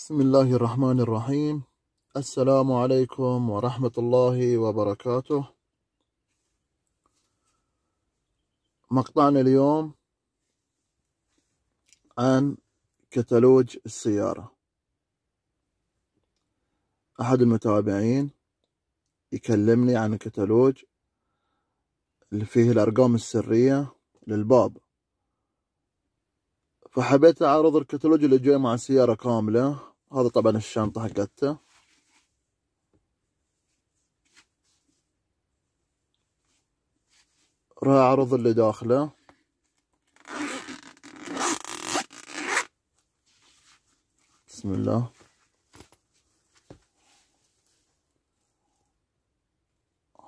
بسم الله الرحمن الرحيم السلام عليكم ورحمة الله وبركاته مقطعنا اليوم عن كتالوج السيارة أحد المتابعين يكلمني عن كتالوج اللي فيه الأرقام السرية للباب فحبيت أعرض الكتالوج اللي جاي مع السيارة كاملة هذا طبعا الشنطة حقته راح اعرض اللي داخله بسم الله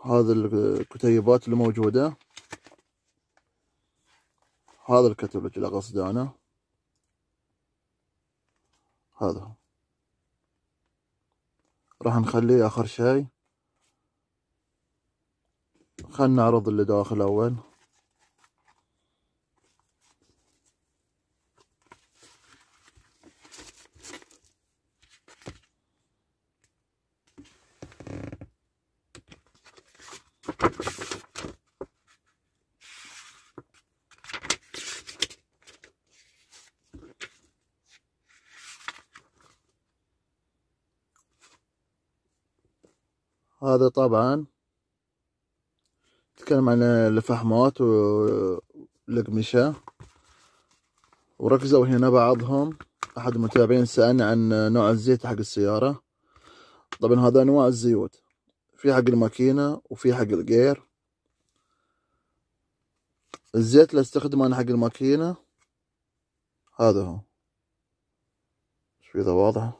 هذا الكتيبات اللي موجودة هذا الكتب اللي قصدي أنا هذا راح نخليه اخر شي خلنا نعرض اللي داخل اول هذا طبعا نتكلم عن الفحمات والقمشة وركزوا هنا بعضهم أحد المتابعين سألني عن نوع الزيت حق السيارة طبعا هذا أنواع الزيوت في حق الماكينة وفي حق الجير الزيت اللي استخدمه أنا حق الماكينة هذا هو شوف إذا واضح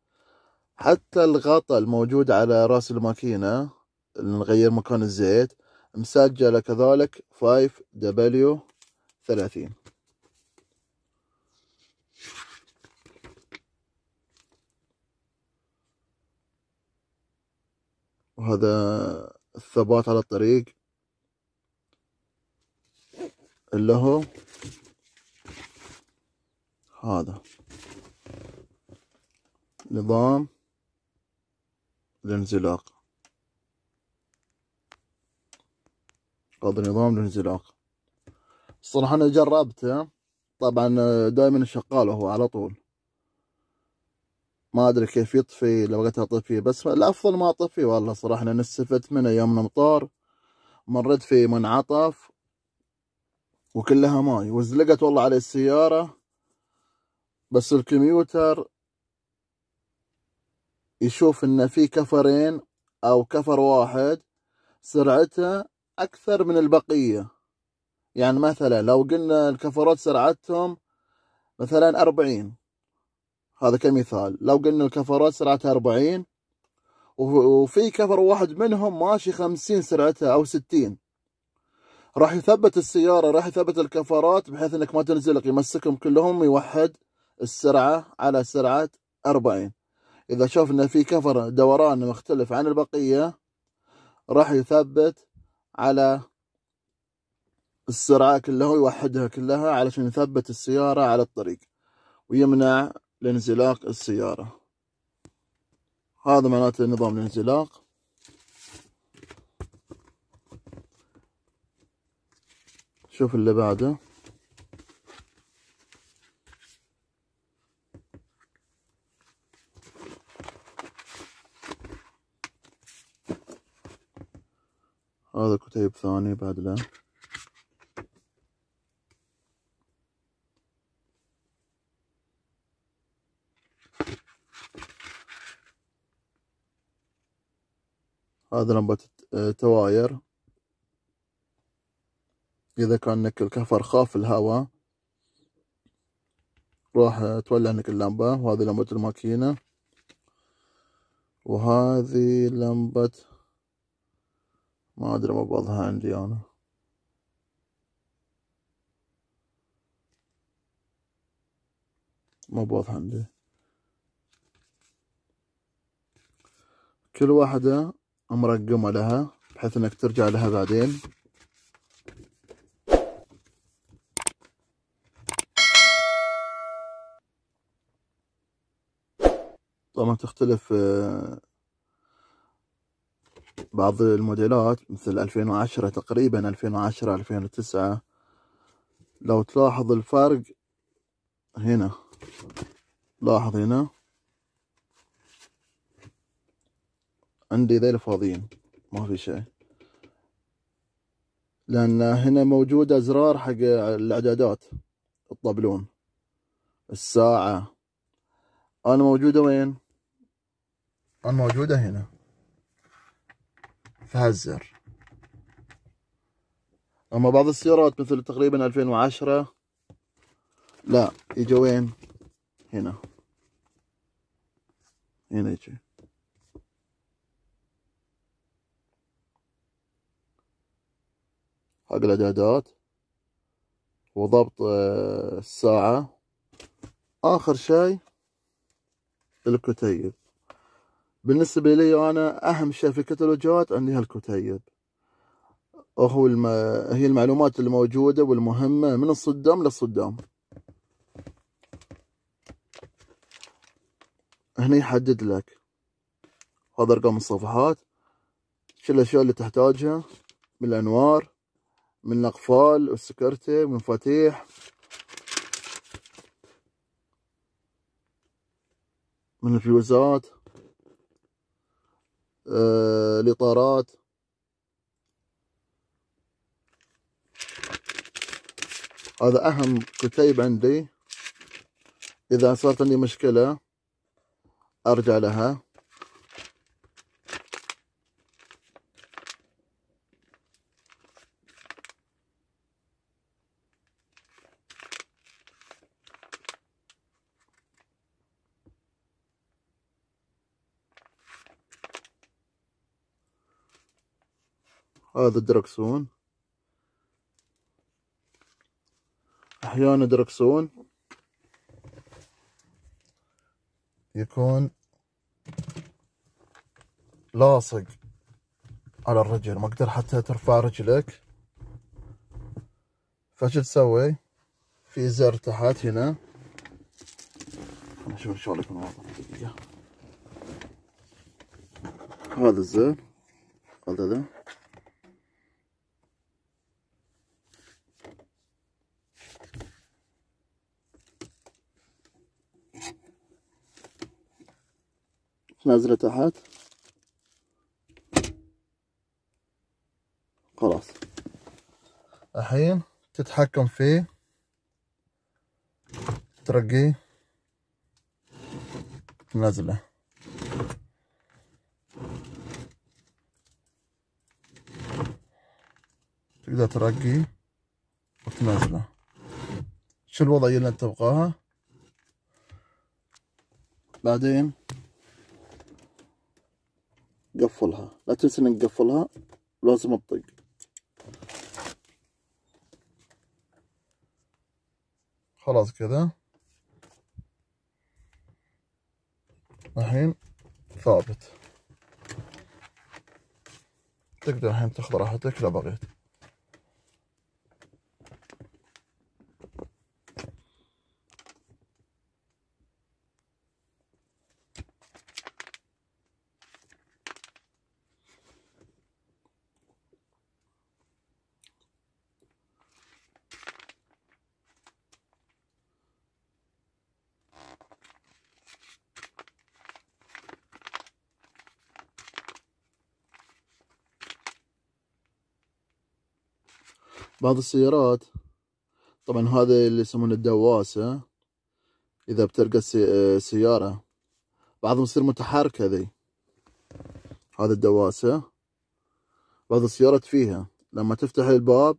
حتى الغطاء الموجود على راس الماكينة اللي نغير مكان الزيت مسجلة كذلك 5W 30 وهذا الثبات على الطريق اللي هو هذا نظام الانزلاق قاضي نظام الانزلاق الصراحة أنا جربته طبعا دائما شغال هو على طول ما أدري كيف يطفي لو بغيت أطفيه بس الأفضل ما أطفيه والله صراحة لأن استفدت منه يوم الأمطار مريت في منعطف وكلها ماي وزلقت والله على السيارة بس الكمبيوتر يشوف ان في كفرين او كفر واحد سرعته اكثر من البقيه يعني مثلا لو قلنا الكفرات سرعتهم مثلا أربعين هذا كمثال لو قلنا الكفرات سرعتها أربعين وفي كفر واحد منهم ماشي خمسين سرعتها أو ستين راح يثبت السيارة راح يثبت الكفرات بحيث انك ما تنزلق يمسكهم كلهم يوحد السرعة على سرعة أربعين إذا إن في كفر دوران مختلف عن البقية راح يثبت على السرعة كلها ويوحدها كلها علشان يثبت السيارة على الطريق ويمنع الانزلاق السيارة هذا معناته نظام الانزلاق شوف اللي بعده هذا كتيب ثاني بعد له هذا لمبة تواير إذا كان لك الكفر خاف الهواء راح تولع انك اللمبة وهذه لمبة الماكينة وهذه لمبة ما أدري ما عندي أنا ما عندي كل واحدة مرقمة لها بحيث انك ترجع لها بعدين طبعا تختلف آه، بعض الموديلات مثل 2010 تقريبا 2010 2009 لو تلاحظ الفرق هنا لاحظ هنا عندي ذيل فاضيين ما في شيء لان هنا موجود ازرار حق الاعدادات الطبلون الساعة انا موجودة وين انا موجودة هنا فازر اما بعض السيارات مثل تقريبا 2010 لا يجي وين هنا هنا يجي حق الاعدادات وضبط آه، الساعة اخر شيء الكتيب بالنسبة لي أنا أهم شيء في كتالوجات عندي هالكتيب وهو الم... هي المعلومات الموجودة والمهمة من الصدام للصدام هنا يحدد لك هذا رقم الصفحات شو الأشياء اللي تحتاجها من الأنوار من الأقفال والسكرتة من المفاتيح من الفيوزات الإطارات آه، هذا أهم كتيب عندي إذا صارت عندي مشكلة أرجع لها هذا الدركسون احيانا دركسون يكون لاصق على الرجل ما اقدر حتى ترفع رجلك فش تسوي في زر تحت هنا نشوف شلون يكون واضح هذا الزر هذا ذا نازله تحت خلاص الحين تتحكم فيه ترقيه تنزله تقدر ترقي وتنزله شو الوضعية اللي انت تبغاها بعدين قفلها لا تنسى انك تقفلها لازم تطق خلاص كذا الحين ثابت تقدر الحين تاخذ راحتك لو بغيت بعض السيارات طبعا هذا اللي يسمونه الدواسة إذا بترقى السيارة بعضهم يصير متحركة ذي هذا الدواسة بعض السيارات فيها لما تفتح الباب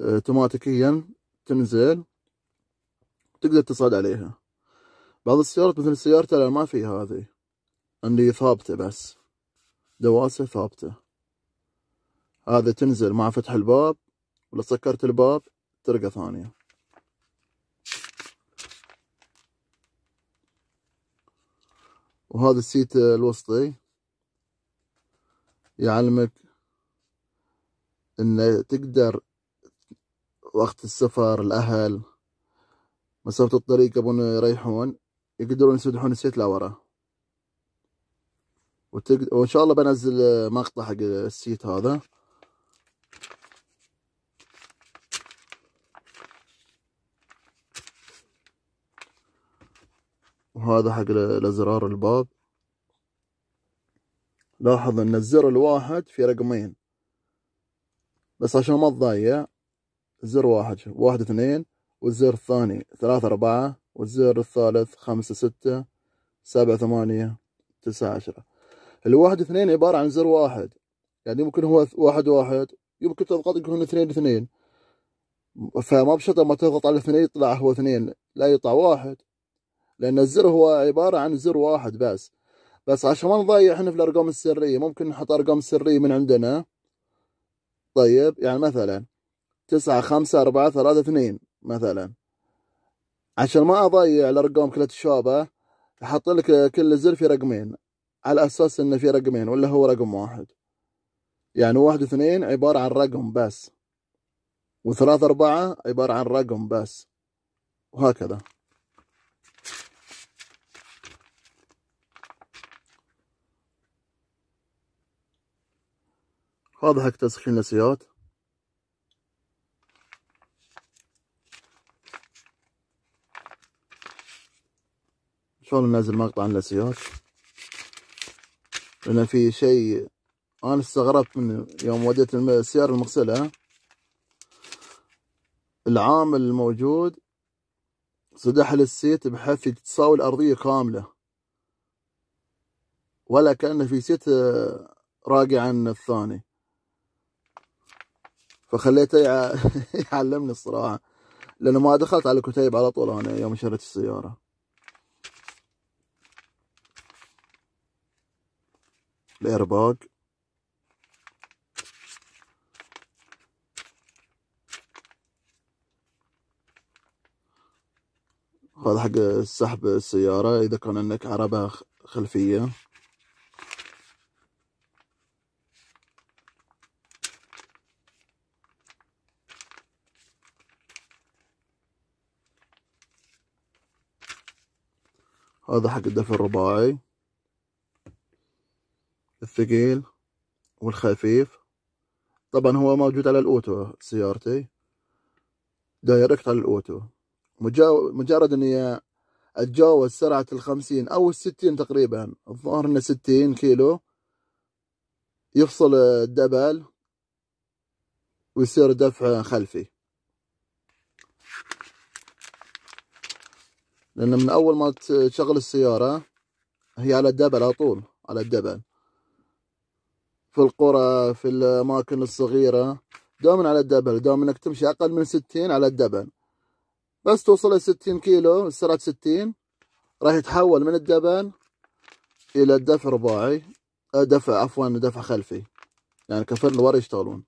اوتوماتيكيا تنزل تقدر تصعد عليها بعض السيارات مثل سيارتي لا ما في هذه اللي ثابتة بس دواسة ثابتة هذا تنزل مع فتح الباب ولو سكرت الباب ترقى ثانية وهذا السيت الوسطي يعلمك ان تقدر وقت السفر الاهل مسافة الطريق يبون يريحون يقدرون يسدحون السيت لورا وتقدر وان شاء الله بنزل مقطع حق السيت هذا وهذا حق الأزرار الباب لاحظ ان الزر الواحد في رقمين بس عشان ما تضيع زر واحد واحد اثنين والزر الثاني ثلاثة أربعة والزر الثالث خمسة ستة سبعة ثمانية تسعة عشرة الواحد اثنين عبارة عن زر واحد يعني ممكن هو واحد واحد يمكن تضغط يكون اثنين اثنين فما بشرط ما تضغط على اثنين يطلع هو اثنين لا يطلع واحد لأن الزر هو عبارة عن زر واحد بس بس عشان ما نضيع احنا في الأرقام السرية ممكن نحط أرقام سرية من عندنا طيب يعني مثلا تسعة خمسة أربعة ثلاثة اثنين مثلا عشان ما أضيع الأرقام كلها تشابه أحط لك كل زر في رقمين على أساس إنه في رقمين ولا هو رقم واحد يعني واحد اثنين عبارة عن رقم بس وثلاثة أربعة عبارة عن رقم بس وهكذا واضح تسخين السيارات شلون ننزل مقطع عن السيارات لان في شيء انا استغربت من يوم وديت السيارة المغسلة العامل الموجود صدح للسيت بحيث تساوي الارضية كاملة ولا كأن في سيت آه، راقي عن الثاني فخليته يعلمني الصراحه لانه ما دخلت على كتيب على طول انا يوم شريت السياره الايرباج هذا حق سحب السيارة إذا كان عندك عربة خلفية هذا حق الدفع الرباعي الثقيل والخفيف طبعا هو موجود على الاوتو سيارتي دايركت على الاوتو مجرد اني اتجاوز سرعة الخمسين او الستين تقريبا الظاهر انه ستين كيلو يفصل الدبل ويصير دفع خلفي لأن من أول ما تشغل السيارة هي على الدبل على طول على الدبل في القرى في الأماكن الصغيرة دائما على الدبل دوما إنك تمشي أقل من ستين على الدبل بس توصل لستين كيلو سرعة ستين راح يتحول من الدبل إلى الدفع رباعي آه، دفع عفوا دفع خلفي يعني كفر الورا يشتغلون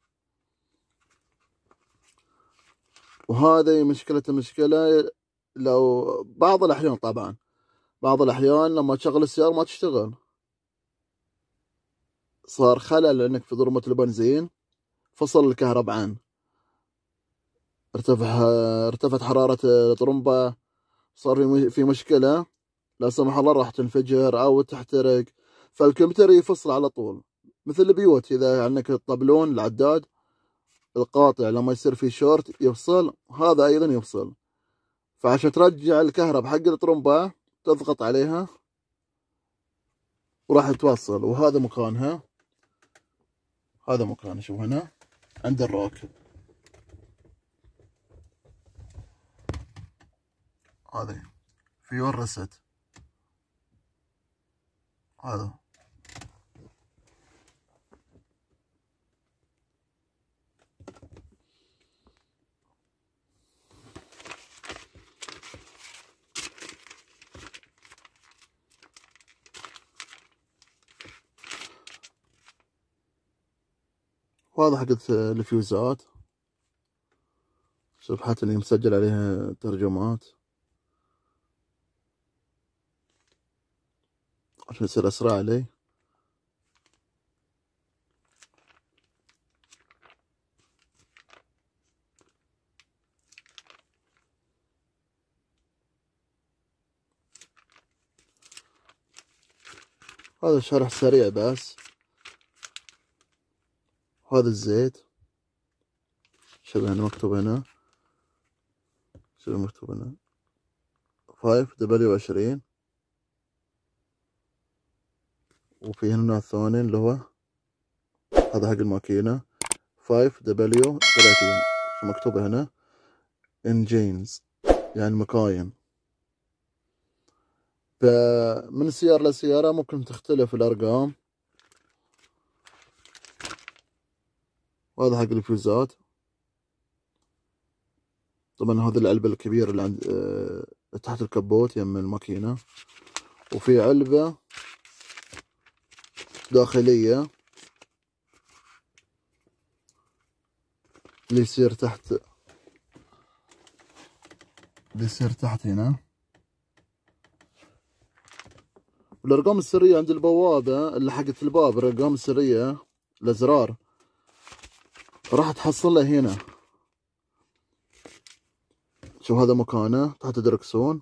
وهذه مشكلة المشكلة لو بعض الأحيان طبعا بعض الأحيان لما تشغل السيارة ما تشتغل صار خلل انك في ضرمة البنزين فصل الكهرباء عن ارتفع ارتفعت حرارة الطرمبة صار في مشكلة لا سمح الله راح تنفجر أو تحترق فالكمبيوتر يفصل على طول مثل البيوت إذا عندك الطبلون العداد القاطع لما يصير في شورت يفصل هذا أيضا يفصل فعشان ترجع الكهرب حق الطرمبة تضغط عليها وراح توصل وهذا مكانها هذا مكانها شوف هنا عند الراكب هذه فيور ريست هذا واضح حق الفيوزات صفحات اللي مسجل عليها ترجمات عشان يصير أسرع علي هذا شرح سريع بس هذا الزيت شبه مكتوب هنا شبه مكتوب هنا فايف دبليو عشرين وفي هنا الثاني اللي هو هذا حق الماكينة فايف دبليو ثلاثين شو مكتوب هنا انجينز يعني مكاين فمن سيارة لسيارة ممكن تختلف الأرقام وهذا حق الفيوزات طبعا هذا العلبة الكبيرة اللي عند اه تحت الكبوت يم الماكينة وفي علبة داخلية اللي يصير تحت اللي يصير تحت هنا الارقام السرية عند البوابة اللي حقت الباب الارقام السرية الازرار راح تحصله هنا شوف هذا مكانه تحت دركسون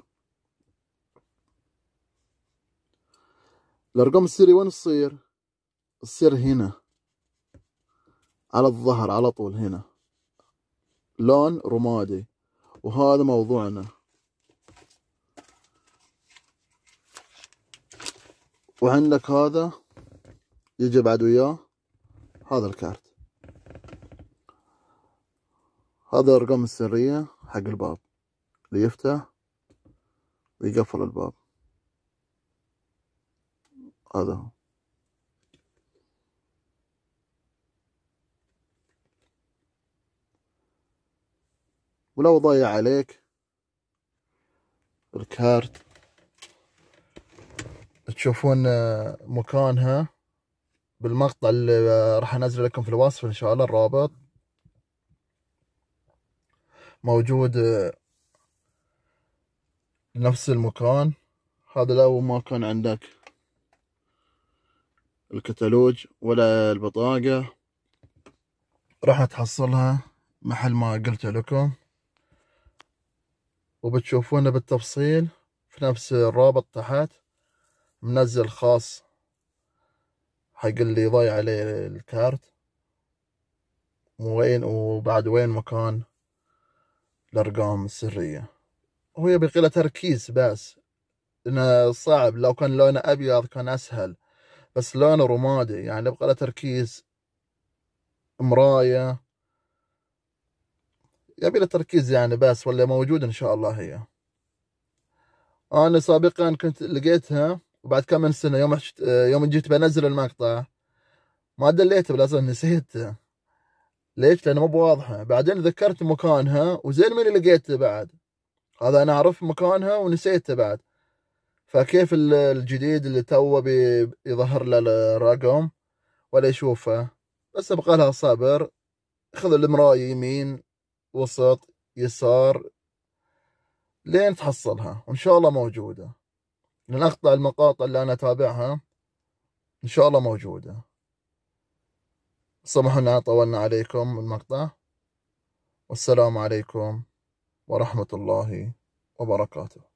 الارقام السيري وين تصير تصير هنا على الظهر على طول هنا لون رمادي وهذا موضوعنا وعندك هذا يجي بعد وياه هذا الكارت هذا الأرقام السرية حق الباب اللي يفتح ويقفل الباب هذا هو ولو ضيع عليك الكارت تشوفون آه، مكانها بالمقطع اللي آه، راح انزله لكم في الوصف ان شاء الله الرابط موجود آه، نفس المكان هذا لو ما كان عندك الكتالوج ولا البطاقة راح تحصلها محل ما قلت لكم وبتشوفونه بالتفصيل في نفس الرابط تحت منزل خاص حق اللي ضايع عليه الكارت وين وبعد وين مكان الأرقام السرية وهي بقلة تركيز بس إنه صعب لو كان لونه أبيض كان أسهل بس لونه رمادي يعني يبقى له تركيز مراية يبي له تركيز يعني بس ولا موجود إن شاء الله هي أنا سابقا كنت لقيتها وبعد كم من سنة يوم يوم جيت بنزل المقطع ما دليته لازم نسيته ليش؟ لأنه مو بواضحة، بعدين ذكرت مكانها وزين من اللي لقيته بعد هذا أنا أعرف مكانها ونسيته بعد فكيف الجديد اللي توه بيظهر له الرقم ولا يشوفه بس ابقى لها صبر خذ المراية يمين وسط يسار لين تحصلها وان شاء الله موجودة لنقطع المقاطع اللي انا اتابعها ان شاء الله موجوده سامحونا طولنا عليكم المقطع والسلام عليكم ورحمة الله وبركاته